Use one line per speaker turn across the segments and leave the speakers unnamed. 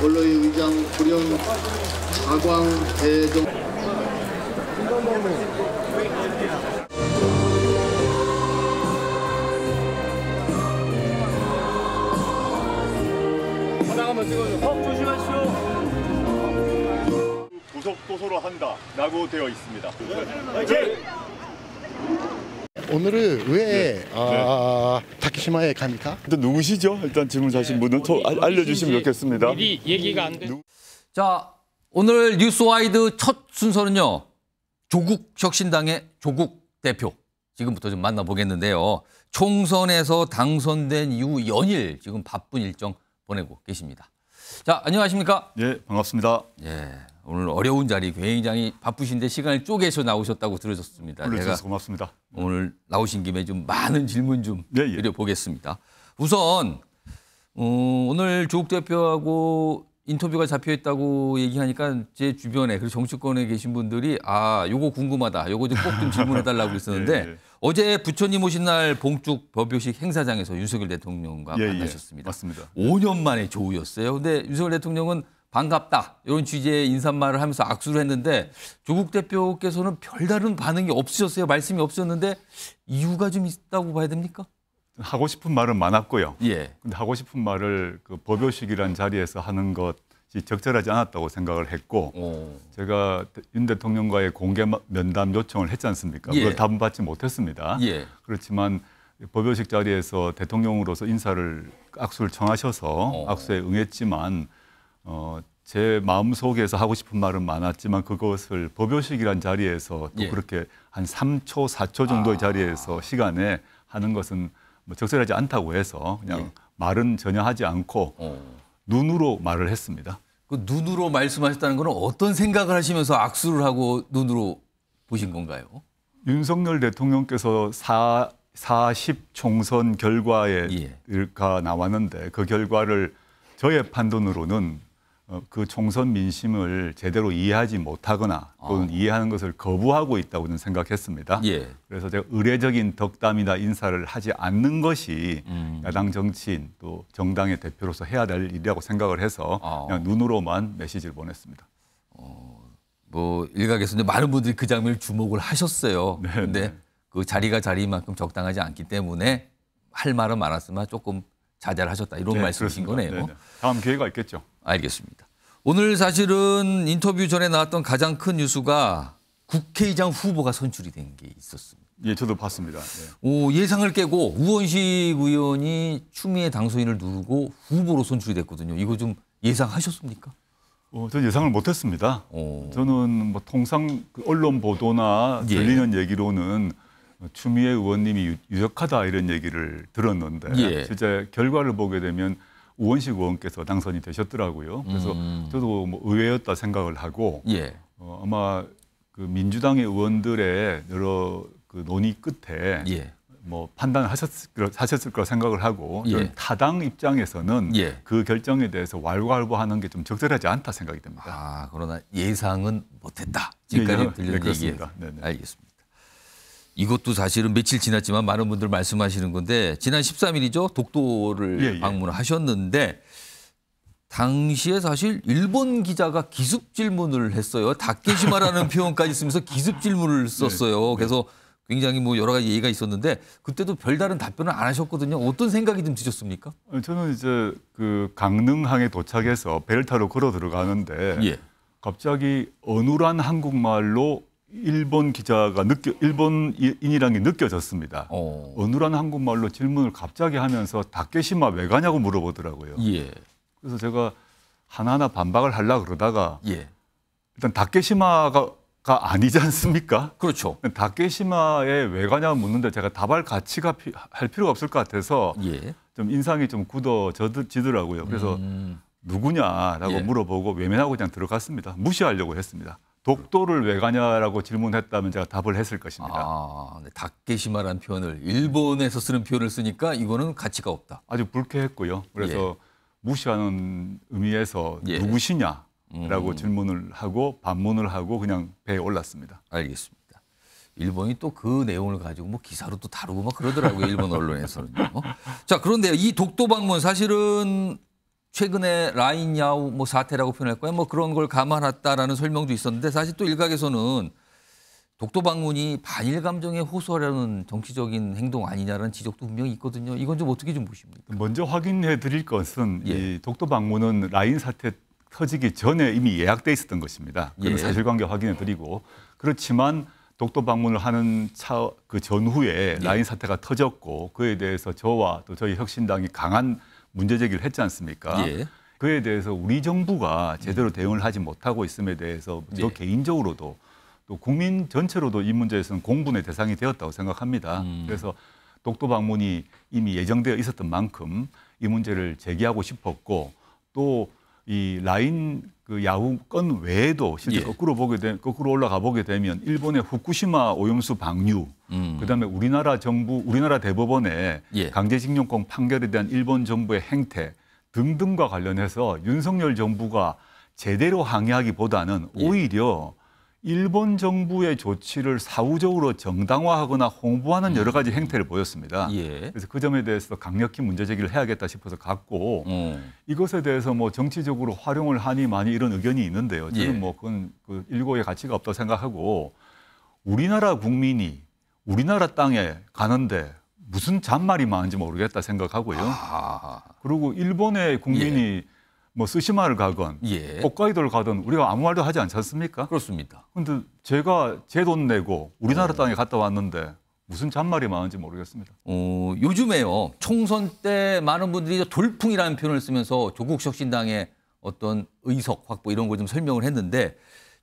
원로의 의장 불현 가광 대정
하나 한번 찍어줘 어, 조심하시오 도석도서로 한다 라고 되어 있습니다 네. 오늘은 왜 네. 아, 네. 키시마에 갑니까? 일단 누구시죠? 일단 질문 하신 네, 분은 더 뭐 알려주시면 좋겠습니다. 미리
얘기가 안 돼. 자 오늘 뉴스와이드 첫 순서는요 조국 혁신당의 조국 대표 지금부터 좀 만나보겠는데요. 총선에서 당선된 이후 연일 지금 바쁜 일정 보내고 계십니다. 자 안녕하십니까? 네, 반갑습니다. 예. 오늘 어려운 자리 굉장히 바쁘신데 시간을 쪼개서 나오셨다고 들으셨습니다. 불러 네, 고맙습니다. 오늘 나오신 김에 좀 많은 질문 좀 예, 예. 드려보겠습니다. 우선 어, 오늘 조국 대표하고 인터뷰가 잡혀있다고 얘기하니까 제 주변에 그리고 정치권에 계신 분들이 아 요거 궁금하다 요거 꼭좀 질문해달라고 그었는데 예, 예. 어제 부처님 오신 날 봉축 법요식 행사장에서 윤석열 대통령과 예, 예. 만나셨습니다. 맞습니다. 5년 만에 조우였어요. 근데 윤석열 대통령은 반갑다 이런 취지의 인사말을 하면서 악수를 했는데 조국 대표께서는
별다른 반응이 없으셨어요. 말씀이 없으는데 이유가 좀 있다고 봐야 됩니까? 하고 싶은 말은 많았고요. 예. 근데 하고 싶은 말을 그 법요식이란 자리에서 하는 것이 적절하지 않았다고 생각을 했고 오. 제가 윤 대통령과의 공개 면담 요청을 했지 않습니까? 예. 그걸 답 받지 못했습니다. 예. 그렇지만 법요식 자리에서 대통령으로서 인사를 악수를 청하셔서 오. 어. 악수에 응했지만 어, 제 마음 속에서 하고 싶은 말은 많았지만 그것을 법요식이란 자리에서 또 예. 그렇게 한 3초, 4초 정도의 아. 자리에서 시간에 하는 것은 뭐 적절하지 않다고 해서 그냥 예. 말은 전혀 하지 않고 어. 눈으로 말을 했습니다. 그 눈으로 말씀하셨다는 것은 어떤 생각을 하시면서 악수를 하고 눈으로 보신 건가요? 윤석열 대통령께서 사, 40 총선 결과가 예. 나왔는데 그 결과를 저의 판단으로는 어, 그 총선 민심을 제대로 이해하지 못하거나 또는 아. 이해하는 것을 거부하고 있다고 는 생각했습니다. 예. 그래서 제가 의례적인 덕담이나 인사를 하지 않는 것이 음. 야당 정치인 또 정당의 대표로서 해야 될 일이라고 생각을 해서 아. 그냥 눈으로만 메시지를 보냈습니다. 어, 뭐 일각에서
이 많은 분들이 그 장면을 주목을 하셨어요. 네, 네, 근데 그 자리가 자리만큼 적당하지 않기 때문에 할 말은 많았으나 조금 자제를 하셨다 이런 네, 말씀이신 그렇습니다. 거네요. 네네.
네. 다음 기회가 있겠죠. 알겠습니다.
오늘 사실은 인터뷰 전에 나왔던 가장 큰 뉴스가 국회의장 후보가 선출이 된 게 있었습니다. 예, 저도 봤습니다. 예. 오, 예상을 깨고 우원식 의원이 추미애 당선인을 누르고 후보로 선출이 됐거든요. 이거 좀 예상하셨습니까?
어, 저는 예상을 못했습니다. 오. 저는 뭐 통상 그 언론 보도나 예. 들리는 예. 얘기로는 추미애 의원님이 유력하다 이런 얘기를 들었는데 예. 실제 결과를 보게 되면 우원식 의원께서 당선이 되셨더라고요. 그래서 음. 저도 뭐 의외였다 생각을 하고 예. 어, 아마 그 민주당의 의원들의 여러 그 논의 끝에 예. 뭐 판단하셨을 하셨을 거 생각을 하고 예. 타당 입장에서는 예. 그 결정에 대해서 왈가왈부하는 게 좀 적절하지 않다 생각이 듭니다. 아 그러나 예상은 못했다. 예, 지금까지 예, 들리는 예, 얘기.
알겠습니다. 이것도 사실은 며칠 지났지만 많은 분들 말씀하시는 건데 지난 13일이죠 독도를 예, 예. 방문하셨는데 당시에 사실 일본 기자가 기습 질문을 했어요. 다케시마라는 표현까지 쓰면서 기습 질문을 네, 썼어요. 네. 그래서 굉장히 뭐 여러 가지 얘기가 있었는데 그때도
별다른 답변을 안 하셨거든요. 어떤 생각이 좀 드셨습니까? 저는 이제 그 강릉항에 도착해서 배를 타러 걸어 들어가는데 예. 갑자기 어눌한 한국말로 일본 기자가 느껴 일본인이라는 게 느껴졌습니다. 어. 어눌한 한국말로 질문을 갑자기 하면서 다케시마 왜 가냐고 물어보더라고요. 예. 그래서 제가 하나하나 반박을 하려 그러다가 예. 일단 다케시마가 아니지 않습니까? 그렇죠. 다케시마에 왜 가냐 고 묻는데 제가 답할 가치가 피, 할 필요가 없을 것 같아서 예. 좀 인상이 좀 굳어지더라고요. 그래서 음. 누구냐라고 예. 물어보고 외면하고 그냥 들어갔습니다. 무시하려고 했습니다. 독도를 왜 가냐라고 질문했다면 제가 답을 했을 것입니다. 아, 네. 닭게시마란 표현을 일본에서 쓰는 표현을 쓰니까 이거는 가치가 없다. 아주 불쾌했고요. 그래서 예. 무시하는 의미에서 예. 누구시냐라고 음. 질문을 하고 반문을 하고 그냥 배에 올랐습니다. 알겠습니다. 일본이 또 그 내용을 가지고 뭐 기사로 또 다루고 막 그러더라고요. 일본 언론에서는요.
뭐. 자, 그런데 이 독도 방문 사실은 최근에 라인 야우 뭐 사태라고 표현했까요뭐 그런 걸 감안했다라는 설명도 있었는데 사실 또 일각에서는 독도 방문이 반일 감정에 호소하려는 정치적인 행동 아니냐라는
지적도 분명히 있거든요. 이건 좀 어떻게 좀 보십니까? 먼저 확인해 드릴 것은 예. 이 독도 방문은 라인 사태 터지기 전에 이미 예약돼 있었던 것입니다. 그 예. 사실관계 확인해 드리고 그렇지만 독도 방문을 하는 차 그 전후에 예. 라인 사태가 터졌고 그에 대해서 저와 또 저희 혁신당이 강한 문제 제기를 했지 않습니까? 예. 그에 대해서 우리 정부가 제대로 음. 대응을 하지 못하고 있음에 대해서 저 예. 개인적으로도 또 국민 전체로도 이 문제에서는 공분의 대상이 되었다고 생각합니다. 음. 그래서 독도 방문이 이미 예정되어 있었던 만큼 이 문제를 제기하고 싶었고 또이 라인 그 야후 건 외에도 실제 예. 거꾸로 보게 된 거꾸로 올라가 보게 되면 일본의 후쿠시마 오염수 방류 음. 그다음에 우리나라 정부 우리나라 대법원의 예. 강제징용권 판결에 대한 일본 정부의 행태 등등과 관련해서 윤석열 정부가 제대로 항의하기보다는 예. 오히려 예. 일본 정부의 조치를 사후적으로 정당화하거나 홍보하는 여러 가지 행태를 보였습니다. 예. 그래서 그 점에 대해서 강력히 문제 제기를 해야겠다 싶어서 갔고 음. 이것에 대해서 뭐 정치적으로 활용을 하니 많이 이런 의견이 있는데요. 저는 예. 뭐 그건 그 일고의 가치가 없다고 생각하고 우리나라 국민이 우리나라 땅에 가는데 무슨 잔말이 많은지 모르겠다 생각하고요. 아. 그리고 일본의 국민이 예. 뭐쓰시마를 가건 예. 홋카이도를 가든 우리가 아무 말도 하지 않지 않습니까? 그렇습니다. 근데 제가 제 돈 내고 우리나라 어. 땅에 갔다 왔는데 무슨 잔말이 많은지 모르겠습니다.
어, 요즘에요. 총선 때 많은 분들이 돌풍이라는 표현을 쓰면서 조국 혁신당의 어떤 의석 확보 이런 걸 좀 설명을 했는데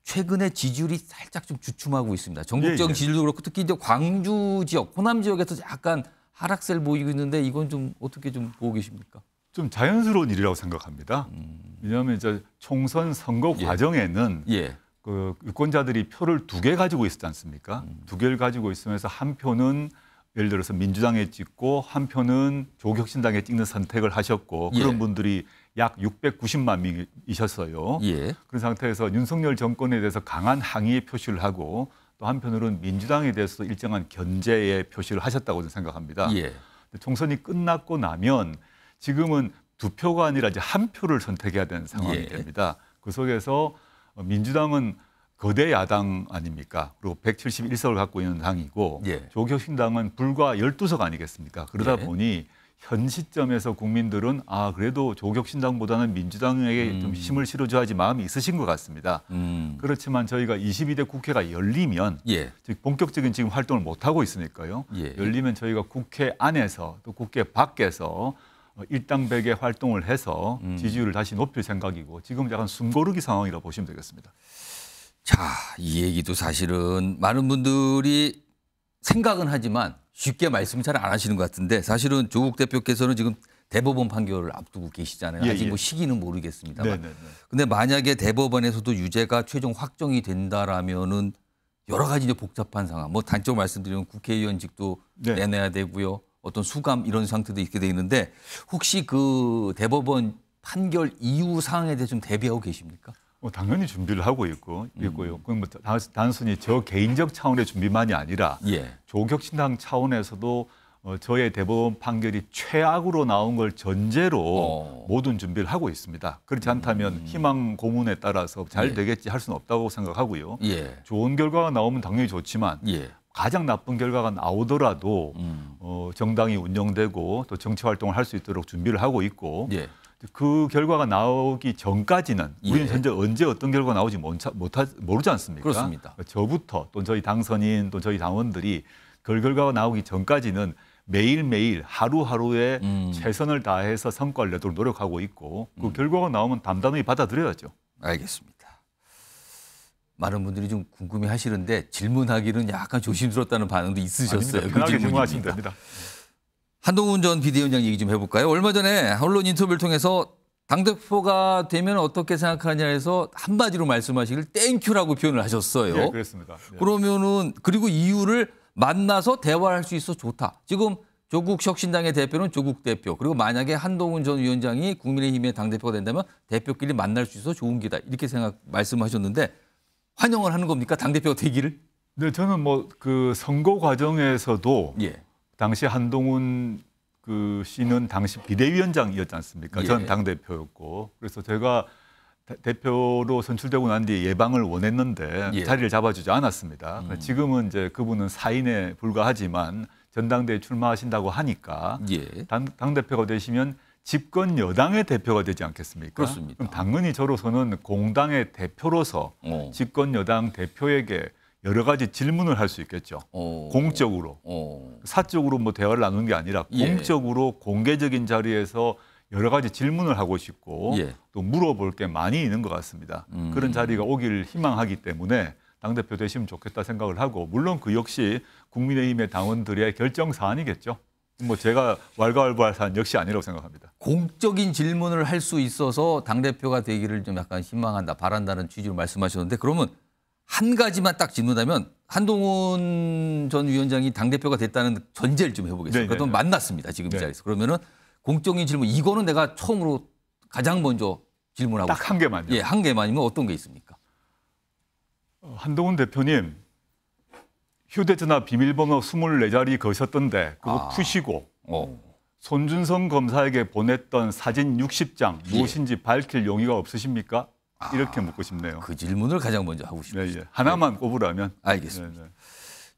최근에 지지율이 살짝 좀 주춤하고 있습니다. 전국적인 예, 예. 지지율도 그렇고 특히 이제 광주 지역, 호남 지역에서 약간
하락세를 보이고 있는데 이건 좀 어떻게 좀 보고 계십니까? 좀 자연스러운 일이라고 생각합니다. 음. 왜냐하면 이제 총선 선거 예. 과정에는 예. 그 유권자들이 표를 두 개 가지고 있었지 않습니까? 음. 두 개를 가지고 있으면서 한 표는 예를 들어서 민주당에 찍고 한 표는 조국혁신당에 찍는 선택을 하셨고 예. 그런 분들이 약 690만 명이셨어요. 예. 그런 상태에서 윤석열 정권에 대해서 강한 항의의 표시를 하고 또 한편으로는 민주당에 대해서도 일정한 견제의 표시를 하셨다고 저는 생각합니다. 예. 총선이 끝났고 나면 지금은 두 표가 아니라 이제 한 표를 선택해야 되는 상황이 예. 됩니다. 그 속에서 민주당은 거대 야당 아닙니까? 그리고 171석을 갖고 있는 당이고 예. 조교신당은 불과 12석 아니겠습니까? 그러다 예. 보니 현 시점에서 국민들은 아 그래도 조격신당보다는 민주당에게 음. 좀 힘을 실어줘야지 마음이 있으신 것 같습니다. 음. 그렇지만 저희가 22대 국회가 열리면 예. 즉 본격적인 지금 활동을 못 하고 있으니까요. 예. 열리면 저희가 국회 안에서 또 국회 밖에서 어, 일당백의 활동을 해서 음. 지지율을 다시 높일 생각이고 지금 약간 숨고르기 상황이라 고 보시면 되겠습니다.
자, 이 얘기도 사실은 많은 분들이 생각은 하지만 쉽게 말씀 잘안 하시는 것 같은데 사실은 조국 대표께서는 지금 대법원 판결을 앞두고 계시잖아요. 예, 아직 예. 뭐 시기는 모르겠습니다만. 네네 네, 네. 데 만약에 대법원에서도 유죄가 최종 확정이 된다라면은 여러 가지 이제 복잡한 상황. 뭐 단적으로 말씀드리면 국회의원직도 네. 내놔야 되고요. 어떤 수감 이런 상태도 있게 돼 있는데 혹시 그 대법원 판결 이후 상황에 대해 좀 대비하고 계십니까? 어,
당연히 준비를 하고 있고 음. 있고요. 음. 뭐 단순히 저 개인적 차원의 준비만이 아니라 예. 조격신당 차원에서도 어, 저의 대법원 판결이 최악으로 나온 걸 전제로 어. 모든 준비를 하고 있습니다. 그렇지 않다면 음. 희망 고문에 따라서 잘 예. 되겠지 할 수는 없다고 생각하고요. 예. 좋은 결과가 나오면 당연히 좋지만 예. 가장 나쁜 결과가 나오더라도 음. 어, 정당이 운영되고 또 정치 활동을 할 수 있도록 준비를 하고 있고 예. 그 결과가 나오기 전까지는 예. 우리는 현재 언제 어떤 결과 나오지 못하, 못하, 모르지 않습니까? 그렇습니다. 저부터 또 저희 당선인 또 저희 당원들이 그 결과가 나오기 전까지는 매일매일 하루하루에 음. 최선을 다해서 성과를 내도록 노력하고 있고 그 음. 결과가 나오면 담담히 받아들여야죠. 알겠습니다.
많은 분들이 좀 궁금해 하시는데 질문하기는 약간 조심스럽다는 반응도 있으셨어요. 아닙니다. 그 편하게 질문하시면 됩니다. 한동훈 전 비대위원장 얘기 좀 해볼까요? 얼마 전에 언론 인터뷰를 통해서 당대표가 되면 어떻게 생각하냐 해서 한마디로 말씀하시길 땡큐라고 표현을 하셨어요. 예, 그렇습니다. 예. 그러면은 그리고 이유를 만나서 대화할 수 있어 좋다. 지금 조국 혁신당의 대표는 조국 대표 그리고 만약에 한동훈 전 위원장이 국민의힘의 당대표가 된다면 대표끼리 만날 수 있어 좋은 기다 이렇게 생각 말씀하셨는데 환영을 하는 겁니까? 당대표
되기를? 네, 저는 뭐 그 선거 과정에서도 예. 당시 한동훈 그 씨는 당시 비대위원장이었지 않습니까? 예. 전 당대표였고. 그래서 제가 대표로 선출되고 난 뒤에 예방을 원했는데 예. 자리를 잡아주지 않았습니다. 음. 그러니까 지금은 이제 그분은 사인에 불과하지만 전당대회 출마하신다고 하니까 예. 당, 당대표가 되시면 집권 여당의 대표가 되지 않겠습니까? 그렇습니다. 그럼 당연히 저로서는 공당의 대표로서 오. 어. 집권 여당 대표에게 여러 가지 질문을 할 수 있겠죠. 오. 어. 공적으로 오. 어. 사적으로 뭐 대화를 나누는 게 아니라 예. 공적으로 예. 공개적인 자리에서 여러 가지 질문을 하고 싶고 예. 또 물어볼 게 많이 있는 것 같습니다. 음. 그런 자리가 오길 희망하기 때문에 당대표 되시면 좋겠다 생각을 하고 물론 그 역시 국민의힘의 당원들의 결정 사안이겠죠. 뭐 제가 왈가왈부할 사안 역시 아니라고 생각합니다.
공적인 질문을 할 수 있어서 당 대표가 되기를 좀 약간 희망한다, 바란다는 취지로 말씀하셨는데 그러면 한 가지만 딱 짚는다면 한동훈 전 위원장이 당 대표가 됐다는 전제를 좀 해보겠습니다. 네, 네, 그럼 네. 만났습니다 지금 이 자리에서 그러면은 공적인 질문 이거는 내가 처음으로 가장 먼저
질문하고 딱 한 개만요. 예, 한 개만이면 어떤 게 있습니까? 어, 한동훈 대표님 휴대전화 비밀번호 24자리 거셨던데 그거 아. 푸시고 어. 음. 손준성 검사에게 보냈던 사진 60장 예. 무엇인지 밝힐 용의가 없으십니까? 아. 이렇게 묻고 싶네요. 그 질문을 가장 먼저 하고 예, 예. 싶습니다. 네, 예. 하나만 네. 꼽으라면.
알겠습니다. 네,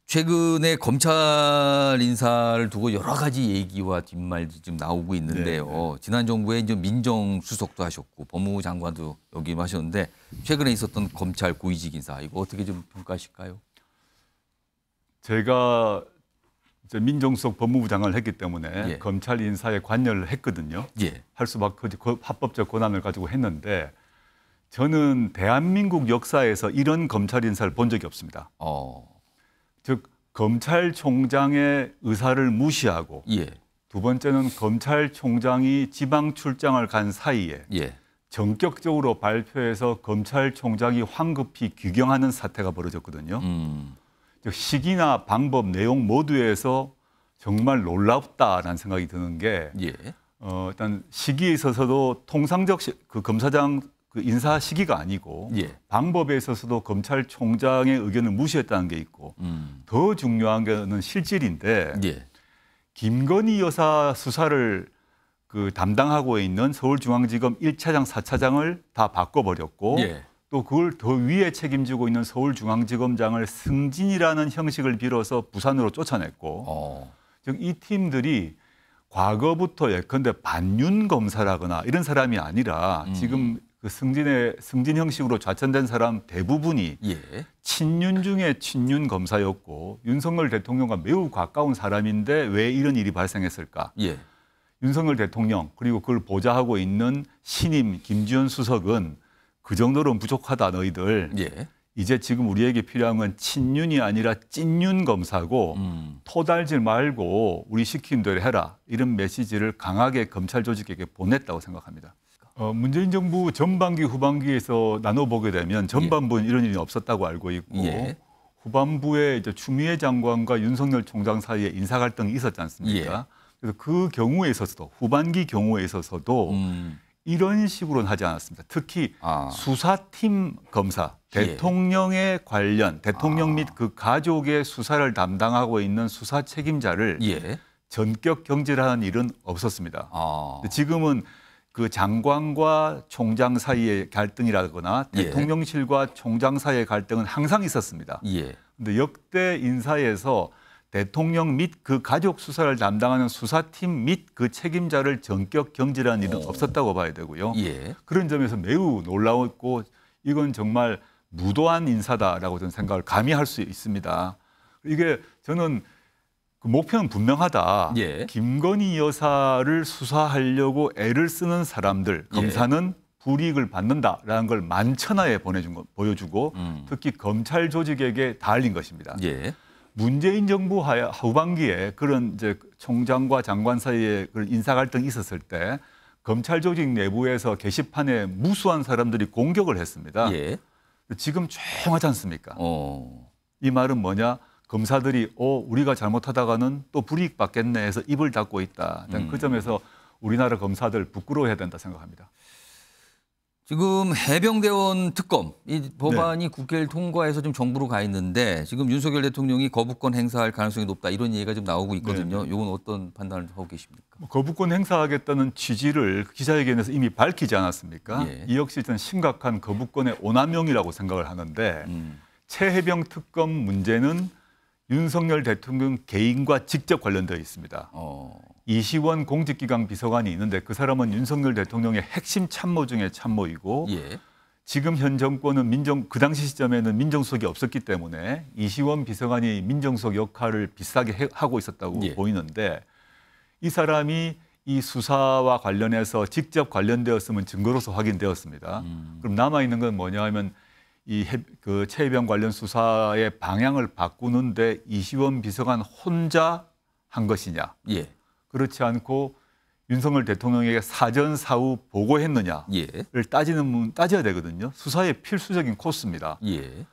최근에 검찰 인사를 두고 여러 가지 얘기와 뒷말도 지금 나오고 있는데요. 네, 네. 지난 정부에 이제 민정수석도 하셨고 법무부 장관도 여기 하셨는데 최근에 있었던 검찰 고위직 인사 이거 어떻게 좀 평가하실까요?
제가 이제 민정수석 법무부 장관을 했기 때문에 예. 검찰 인사에 관여를 했거든요. 예. 할 수밖에 합법적 권한을 가지고 했는데 저는 대한민국 역사에서 이런 검찰 인사를 본 적이 없습니다. 어. 즉 검찰총장의 의사를 무시하고 예. 두 번째는 검찰총장이 지방 출장을 간 사이에 예. 전격적으로 발표해서 검찰총장이 황급히 귀경하는 사태가 벌어졌거든요. 음. 그 시기나 방법, 내용 모두에서 정말 놀랍다라는 생각이 드는 게 예. 어, 일단 시기에 있어서도 통상적 시, 그 검사장 그 인사 시기가 아니고 예. 방법에 있어서도 검찰총장의 의견을 무시했다는 게 있고 음. 더 중요한 게는 실질인데 예. 김건희 여사 수사를 그 담당하고 있는 서울중앙지검 1차장, 4차장을 다 바꿔버렸고 예. 또 그걸 더 위에 책임지고 있는 서울중앙지검장을 승진이라는 형식을 빌어서 부산으로 쫓아냈고 어. 즉이 팀들이 과거부터 예컨대 반윤 검사라거나 이런 사람이 아니라 음. 지금 그 승진의 승진 형식으로 좌천된 사람 대부분이 예. 친윤 중에 친윤 검사였고 윤석열 대통령과 매우 가까운 사람인데 왜 이런 일이 발생했을까? 예. 윤석열 대통령 그리고 그걸 보좌하고 있는 신임 김지현 수석은 그 정도로는 부족하다 너희들. 예. 이제 지금 우리에게 필요한 건 친윤이 아니라 찐윤 검사고 음. 토달지 말고 우리 시킨 대로 해라 이런 메시지를 강하게 검찰 조직에게 보냈다고 생각합니다. 어, 문재인 정부 전반기 후반기에서 나눠 보게 되면 전반부는 예. 이런 일이 없었다고 알고 있고 예. 후반부에 이제 추미애 장관과 윤석열 총장 사이에 인사 갈등이 있었지 않습니까? 예. 그래서 그 경우에 있어서도 후반기 경우에 있어서도 음. 이런 식으로는 하지 않았습니다. 특히 아. 수사팀 검사, 대통령에 예. 관련, 대통령 아. 및그 가족의 수사를 담당하고 있는 수사 책임자를 예. 전격 경질하는 일은 없었습니다. 아. 지금은 그 장관과 총장 사이의 갈등이라거나 예. 대통령실과 예. 총장 사이의 갈등은 항상 있었습니다. 그런데 예. 역대 인사에서 대통령 및 그 가족 수사를 담당하는 수사팀 및 그 책임자를 전격 경질한 일은 어. 없었다고 봐야 되고요. 예. 그런 점에서 매우 놀라웠고 이건 정말 무도한 인사다라고 저는 생각을 감히 할수 있습니다. 이게 저는 그 목표는 분명하다. 예. 김건희 여사를 수사하려고 애를 쓰는 사람들, 예. 검사는 예. 불이익을 받는다라는 걸 만천하에 보내준 거, 보여주고 음. 특히 검찰 조직에게 달린 것입니다. 예. 문재인 정부 하반기에 그런 이제 총장과 장관 사이에 그런 인사 갈등이 있었을 때 검찰 조직 내부에서 게시판에 무수한 사람들이 공격을 했습니다. 예. 지금 조용하지 않습니까? 어. 이 말은 뭐냐? 검사들이 어 우리가 잘못하다가는 또 불이익 받겠네 해서 입을 닫고 있다. 그 음. 그 점에서 우리나라 검사들 부끄러워해야 된다 생각합니다.
지금 해병대원 특검 이 법안이 네. 국회를 통과해서 지금 정부로 가 있는데 지금 윤석열 대통령이 거부권 행사할 가능성이 높다 이런 얘기가 좀 나오고 있거든요. 네. 이건 네. 어떤 판단을
하고 계십니까? 뭐 거부권 행사하겠다는 취지를 기자회견에서 이미 밝히지 않았습니까? 예. 이 역시 일단 심각한 거부권의 오남용이라고 생각을 하는데 음. 최해병 특검 문제는 윤석열 대통령 개인과 직접 관련되어 있습니다. 어. 이시원 공직기강 비서관이 있는데 그 사람은 윤석열 대통령의 핵심 참모 중의 참모이고 예. 지금 현 정권은 민정 그 당시 시점에는 민정수석이 없었기 때문에 이시원 비서관이 민정수석 역할을 비싸게 해, 하고 있었다고 예. 보이는데 이 사람이 이 수사와 관련해서 직접 관련되었으면 증거로서 확인되었습니다. 음. 그럼 남아 있는 건 뭐냐 하면 이그 최병 관련 수사의 방향을 바꾸는데 이시원 비서관 혼자 한 것이냐? 예. 그렇지 않고 윤석열 대통령에게 사전 사후 보고했느냐를 예. 따지는 문 따져야 되거든요. 수사의 필수적인 코스입니다. 예.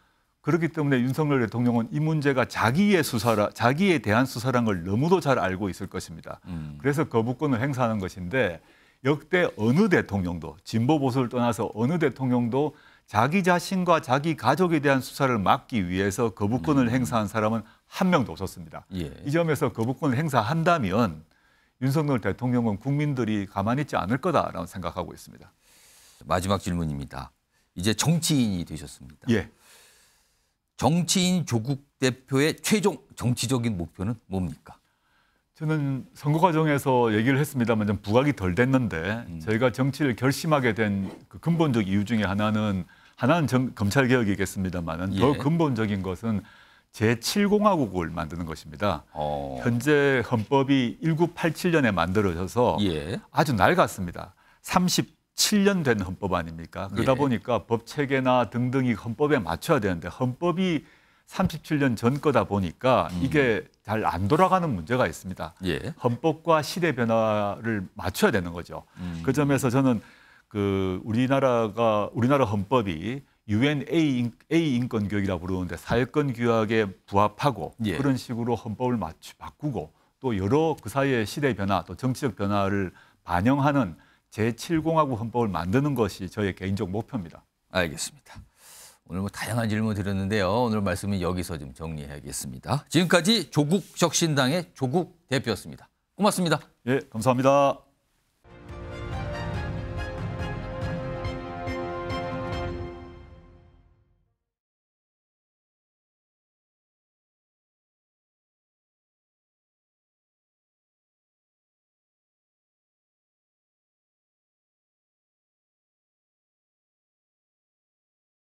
그렇기 때문에 윤석열 대통령은 이 문제가 자기의 수사라 자기에 대한 수사란 걸 너무도 잘 알고 있을 것입니다. 음. 그래서 거부권을 행사하는 것인데 역대 어느 대통령도 진보 보수를 떠나서 어느 대통령도 자기 자신과 자기 가족에 대한 수사를 막기 위해서 거부권을 음. 행사한 사람은 한 명도 없었습니다. 예. 이 점에서 거부권을 행사한다면 윤석열 대통령은 국민들이 가만히 있지 않을 거다라고 생각하고 있습니다. 마지막 질문입니다. 이제 정치인이 되셨습니다. 예. 정치인 조국 대표의 최종 정치적인 목표는 뭡니까? 저는 선거 과정에서 얘기를 했습니다만 좀 부각이 덜 됐는데 음. 저희가 정치를 결심하게 된그 근본적 이유 중에 하나는 하나는 검찰 개혁이겠습니다만 예. 더 근본적인 것은 제7공화국을 만드는 것입니다. 어. 현재 헌법이 1987년에 만들어져서 예. 아주 낡았습니다. 37년 된 헌법 아닙니까? 그러다 예. 보니까 법 체계나 등등이 헌법에 맞춰야 되는데 헌법이 37년 전 거다 보니까 음. 이게 잘 안 돌아가는 문제가 있습니다. 예. 헌법과 시대 변화를 맞춰야 되는 거죠. 음. 그 점에서 저는 그 우리나라가 우리나라 헌법이 UN A, A 인권 규약이라고 부르는데 사회권 규약에 부합하고 예. 그런 식으로 헌법을 맞추, 바꾸고 또 여러 그 사이의 시대 변화 또 정치적 변화를 반영하는 제7공화국 헌법을 만드는 것이 저의 개인적 목표입니다. 알겠습니다. 오늘 뭐 다양한 질문 드렸는데요. 오늘 말씀은 여기서
좀 정리해야겠습니다. 지금까지 조국 혁신당의 조국 대표였습니다. 고맙습니다.
예, 감사합니다.